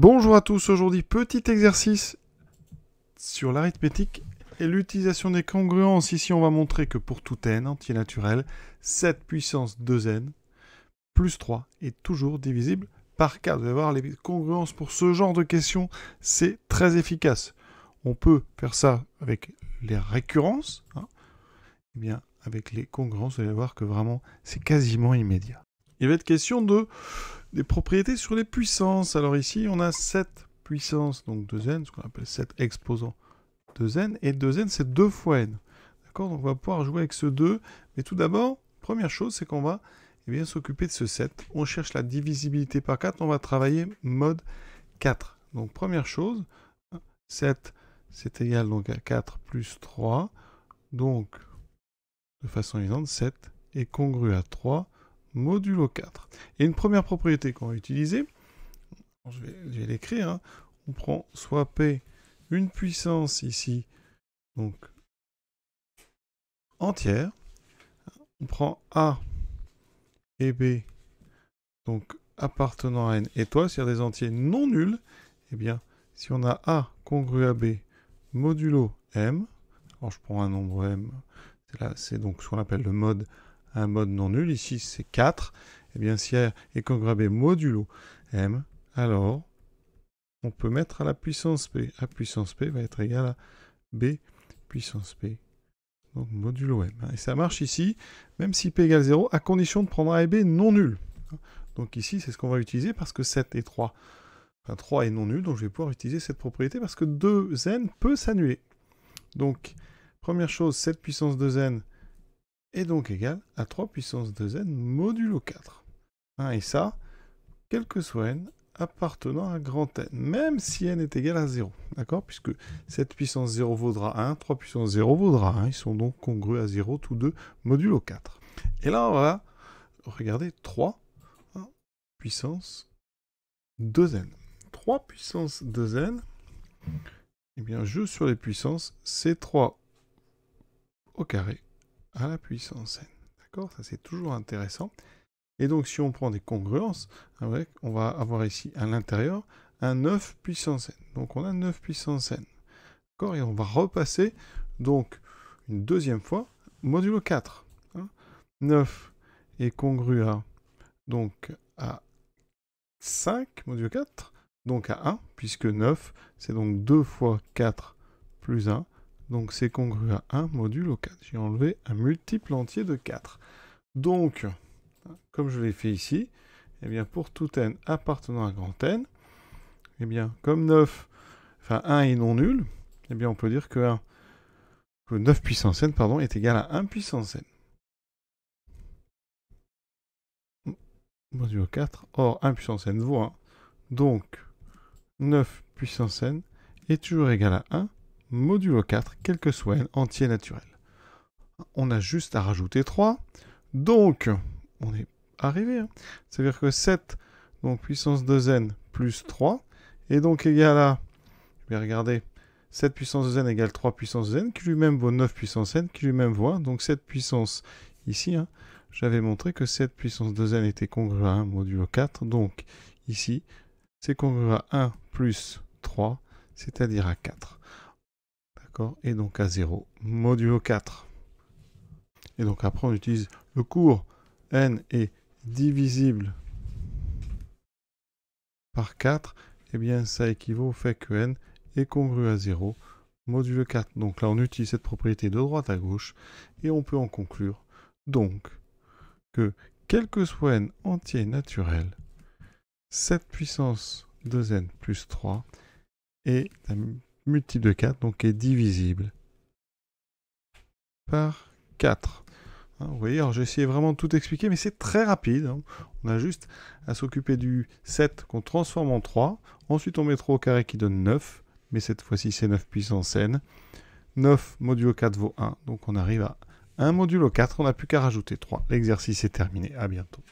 Bonjour à tous, aujourd'hui petit exercice sur l'arithmétique et l'utilisation des congruences. Ici on va montrer que pour tout n entier naturel, 7 puissance 2n plus 3 est toujours divisible par 4. Vous allez voir, les congruences pour ce genre de questions, c'est très efficace. On peut faire ça avec les récurrences, hein. Eh bien avec les congruences, vous allez voir que vraiment c'est quasiment immédiat. Il va être question de des propriétés sur les puissances. Alors ici, on a 7 puissances, donc 2n, ce qu'on appelle 7 exposant 2n, et 2n c'est 2 fois n. D'accord Donc on va pouvoir jouer avec ce 2, mais tout d'abord, première chose, c'est qu'on va eh bien s'occuper de ce 7. On cherche la divisibilité par 4, on va travailler mode 4. Donc première chose, 7 c'est égal donc à 4 plus 3, donc de façon évidente, 7 est congru à 3 modulo 4. Et une première propriété qu'on va utiliser, je vais, l'écrire, hein. on prend soit P une puissance ici, donc entière, on prend A et B, donc appartenant à N étoile, c'est-à-dire des entiers non nuls, et eh bien, si on a A congru à B modulo M, alors je prends un nombre M, c'est donc ce qu'on appelle le mode un mode non nul, ici c'est 4, et eh bien si R est congrabé modulo M, alors on peut mettre à la puissance P. A puissance P va être égal à B puissance P. Donc modulo M. Et ça marche ici, même si P égale 0, à condition de prendre A et B non nuls. Donc ici, c'est ce qu'on va utiliser parce que 7 et 3, enfin 3 est non nul, donc je vais pouvoir utiliser cette propriété parce que 2n peut s'annuler. Donc, première chose, 7 puissance 2n, est donc égal à 3 puissance 2n modulo 4. et ça, quel que soit n appartenant à grand n, même si n est égal à 0. D'accord Puisque cette puissance 0 vaudra 1, 3 puissance 0 vaudra 1. Ils sont donc congrus à 0, tous deux, modulo 4. Et là, on va regarder 3 puissance 2n. 3 puissance 2n, et eh bien, jeu sur les puissances, c'est 3 au carré à la puissance n. D'accord Ça, c'est toujours intéressant. Et donc, si on prend des congruences, avec, hein, on va avoir ici à l'intérieur un 9 puissance n. Donc, on a 9 puissance n. D'accord Et on va repasser, donc, une deuxième fois, modulo 4. 9 hein. est congru donc, à 5, modulo 4, donc à 1, puisque 9, c'est donc 2 fois 4 plus 1, donc c'est congru à 1 modulo 4. J'ai enlevé un multiple entier de 4. Donc, comme je l'ai fait ici, eh bien pour tout n appartenant à grand n, eh bien comme 9, enfin 1 est non nul, eh bien on peut dire que, 9 puissance n pardon, est égal à 1 puissance n. Module 4. Or, 1 puissance n vaut 1. Donc, 9 puissance n est toujours égal à 1 modulo 4, quel que soit l'entier entier naturel. On a juste à rajouter 3. Donc, on est arrivé. Hein. C'est-à-dire que 7, donc puissance 2n plus 3, est donc égal à, je vais regarder, 7 puissance 2n égale 3 puissance 2n, qui lui-même vaut 9 puissance n, qui lui-même vaut 1. Donc 7 puissance ici, hein, j'avais montré que 7 puissance 2n était congru à 1 modulo 4. Donc ici, c'est congruent à 1 plus 3, c'est-à-dire à 4. Et donc à 0, modulo 4. Et donc après, on utilise le cours n est divisible par 4. Et eh bien, ça équivaut au fait que n est congru à 0, modulo 4. Donc là, on utilise cette propriété de droite à gauche. Et on peut en conclure, donc, que quel que soit n entier naturel, cette puissance 2n plus 3 est multiple de 4, donc est divisible par 4. Hein, vous voyez, alors j'ai essayé vraiment de tout expliquer, mais c'est très rapide. Hein. On a juste à s'occuper du 7 qu'on transforme en 3. Ensuite, on met 3 au carré qui donne 9, mais cette fois-ci, c'est 9 puissance n. 9 modulo 4 vaut 1, donc on arrive à 1 modulo 4, on n'a plus qu'à rajouter 3. L'exercice est terminé, à bientôt.